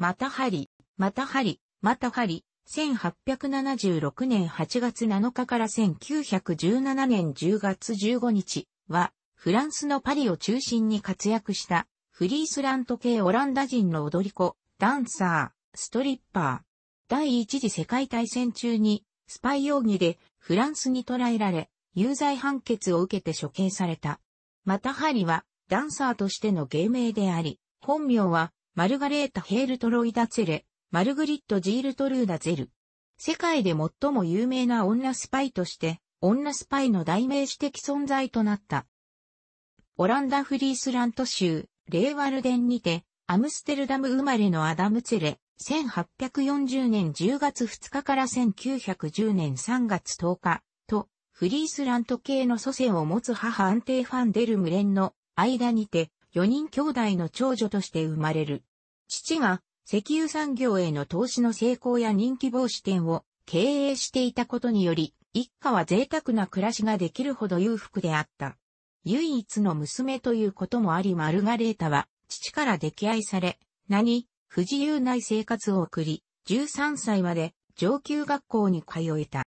またはり、またはり、またはり、1876年8月7日から1917年10月15日は、フランスのパリを中心に活躍したフリースラント系オランダ人の踊り子、ダンサー、ストリッパー。第一次世界大戦中にスパイ容疑でフランスに捕らえられ、有罪判決を受けて処刑された。またはりはダンサーとしての芸名であり、本名はマルガレータ・ヘール・トロイダ・ツェレ、マルグリット・ジール・トルーダ・ゼル。世界で最も有名な女スパイとして、女スパイの代名詞的存在となった。オランダ・フリースラント州、レーワルデンにて、アムステルダム生まれのアダム・ツェレ、1840年10月2日から1910年3月10日と、フリースラント系の祖先を持つ母安定ファンデルムレンの間にて、4人兄弟の長女として生まれる。父が石油産業への投資の成功や人気防止店を経営していたことにより、一家は贅沢な暮らしができるほど裕福であった。唯一の娘ということもありマルガレータは父から溺愛され、何、不自由ない生活を送り、13歳まで上級学校に通えた。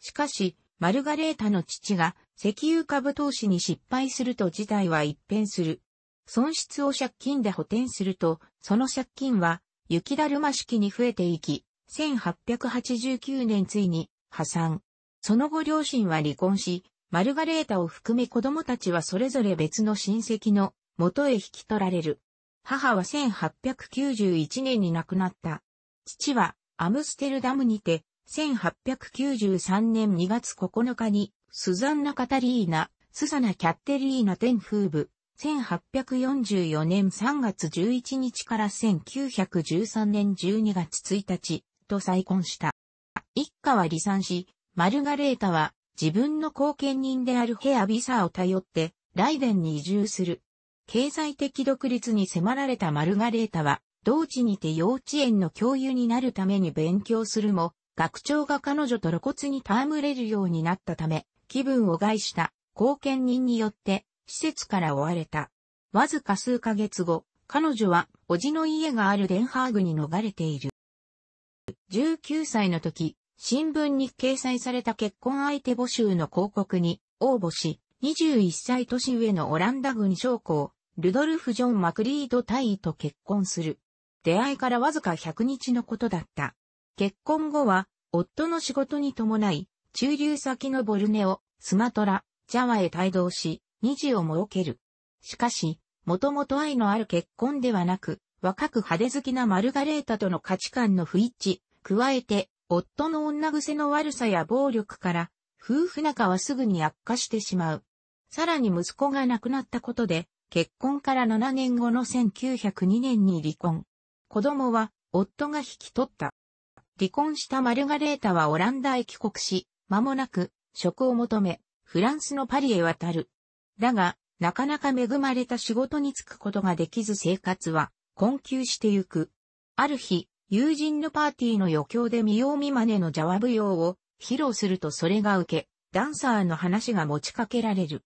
しかし、マルガレータの父が石油株投資に失敗すると事態は一変する。損失を借金で補填すると、その借金は、雪だるま式に増えていき、1889年ついに破産。その後両親は離婚し、マルガレータを含め子供たちはそれぞれ別の親戚の元へ引き取られる。母は1891年に亡くなった。父はアムステルダムにて1893年2月9日にスザンナ・カタリーナ、スサナ・キャッテリーナ・テンフーブ、1844年3月11日から1913年12月1日と再婚した。一家は離散し、マルガレータは自分の後見人であるヘアビサーを頼ってライデンに移住する。経済的独立に迫られたマルガレータは、同地にて幼稚園の教諭になるために勉強するも、学長が彼女と露骨に戯れるようになったため、気分を害した後見人によって施設から追われた。わずか数ヶ月後、彼女は、おじの家があるデンハーグに逃れている。19歳の時、新聞に掲載された結婚相手募集の広告に応募し、21歳年上のオランダ軍将校、ルドルフ・ジョン・マクリード大尉と結婚する。出会いからわずか100日のことだった。結婚後は、夫の仕事に伴い、駐留先のボルネオ、スマトラ、ジャワへ帯同し、2児を設ける。しかし、もともと愛のある結婚ではなく、若く派手好きなマルガレータとの価値観の不一致、加えて、夫の女癖の悪さや暴力から、夫婦仲はすぐに悪化してしまう。さらに息子が亡くなったことで、結婚から7年後の1902年に離婚。子供は、夫が引き取った。離婚したマルガレータはオランダへ帰国し、間もなく、職を求め、フランスのパリへ渡る。だが、なかなか恵まれた仕事に就くことができず生活は困窮してゆく。ある日、友人のパーティーの余興で見よう見まねのジャワ舞踊を披露するとそれが受け、ダンサーの話が持ちかけられる。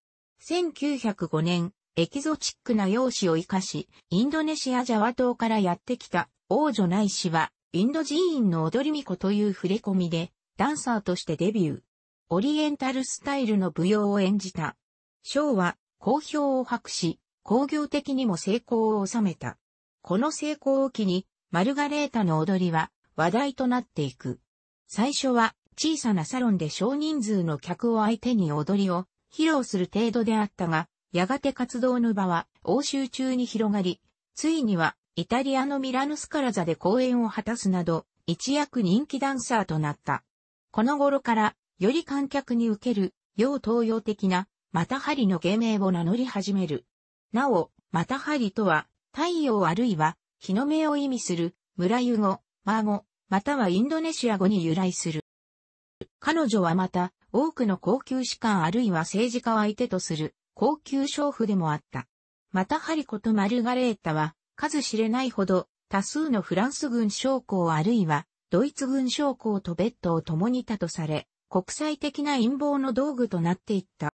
1905年、エキゾチックな容姿を生かし、インドネシアジャワ島からやってきた王女内氏は、インド寺院の踊り巫女という触れ込みで、ダンサーとしてデビュー。オリエンタルスタイルの舞踊を演じた賞は好評を博し、工業的にも成功を収めた。この成功を機に、マルガレータの踊りは話題となっていく。最初は小さなサロンで少人数の客を相手に踊りを披露する程度であったが、やがて活動の場は欧州中に広がり、ついにはイタリアのミラノスカラザで公演を果たすなど、一躍人気ダンサーとなった。この頃から、より観客に受ける、要東洋的なまたはりの芸名を名乗り始める。なお、またはりとは、太陽あるいは、日の目を意味する、村湯語、マー語、またはインドネシア語に由来する。彼女はまた、多くの高級士官あるいは政治家を相手とする、高級娼婦でもあった。またはりことマルガレータは、数知れないほど、多数のフランス軍将校あるいは、ドイツ軍将校とベッドを共にいたとされ、国際的な陰謀の道具となっていった。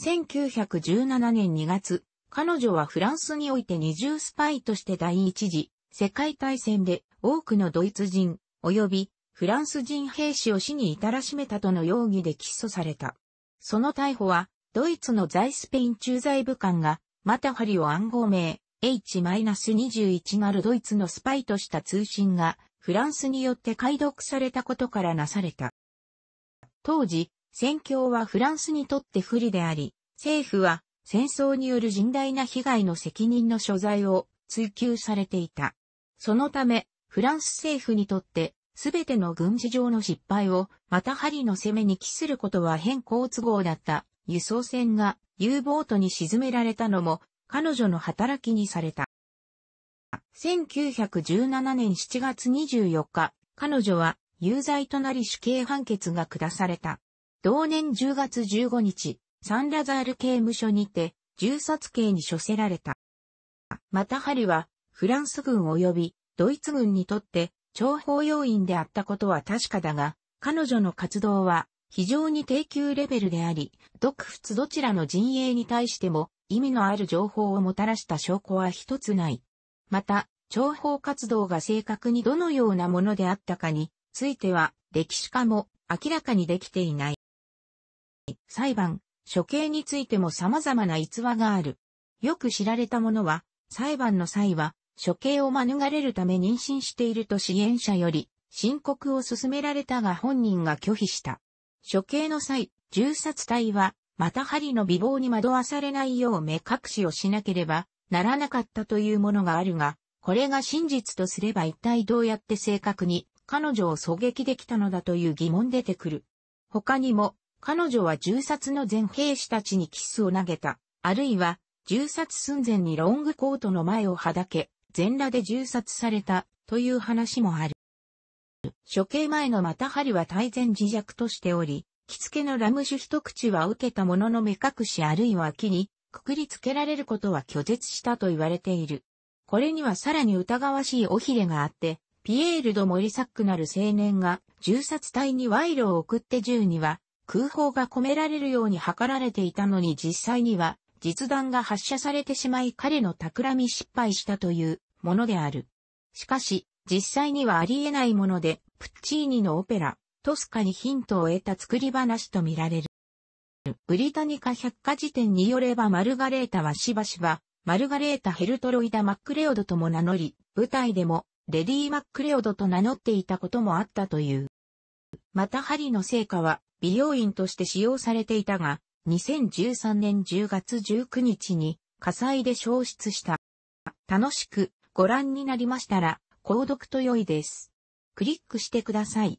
1917年2月、彼女はフランスにおいて二重スパイとして第一次世界大戦で多くのドイツ人及びフランス人兵士を死に至らしめたとの容疑で起訴された。その逮捕はドイツの在スペイン駐在部官がマタハリを暗号名 H-21 なるドイツのスパイとした通信がフランスによって解読されたことからなされた。当時、戦況はフランスにとって不利であり、政府は戦争による甚大な被害の責任の所在を追求されていた。そのため、フランス政府にとって、すべての軍事上の失敗を、また針の攻めに帰することは変更都合だった輸送船が U ボートに沈められたのも、彼女の働きにされた。1917年7月24日、彼女は有罪となり死刑判決が下された。同年10月15日、サンラザール刑務所にて、銃殺刑に処せられた。またハリは、フランス軍及びドイツ軍にとって諜報要員であったことは確かだが、彼女の活動は非常に低級レベルであり、独仏どちらの陣営に対しても意味のある情報をもたらした証拠は一つない。また、諜報活動が正確にどのようなものであったかについては歴史家も明らかにできていない。裁判、処刑についても様々な逸話がある。よく知られたものは、裁判の際は、処刑を免れるため妊娠していると支援者より、申告を勧められたが本人が拒否した。処刑の際、銃殺隊は、また針の美貌に惑わされないよう目隠しをしなければならなかったというものがあるが、これが真実とすれば一体どうやって正確に彼女を狙撃できたのだという疑問出てくる。他にも、彼女は銃殺の前兵士たちにキスを投げた、あるいは、銃殺寸前にロングコートの前をはだけ、全裸で銃殺された、という話もある。処刑前のまた針は大前自弱としており、着付けのラム酒一口は受けたものの目隠しあるいは木にくくりつけられることは拒絶したと言われている。これにはさらに疑わしい尾ひれがあって、ピエール・ド・モリサックなる青年が銃殺隊に賄賂を送って銃には空砲が込められるように測られていたのに実際には実弾が発射されてしまい彼の企み失敗したというものである。しかし、実際にはありえないもので、プッチーニのオペラ、トスカにヒントを得た作り話とみられる。ブリタニカ百科事典によればマルガレータはしばしば、マルガレータ・ヘルトロイダ・マックレオドとも名乗り、舞台でも、レディー・マックレオドと名乗っていたこともあったという。また針の成果は、美容院として使用されていたが、2013年10月19日に火災で消失した。楽しくご覧になりましたら、購読と良いです。クリックしてください。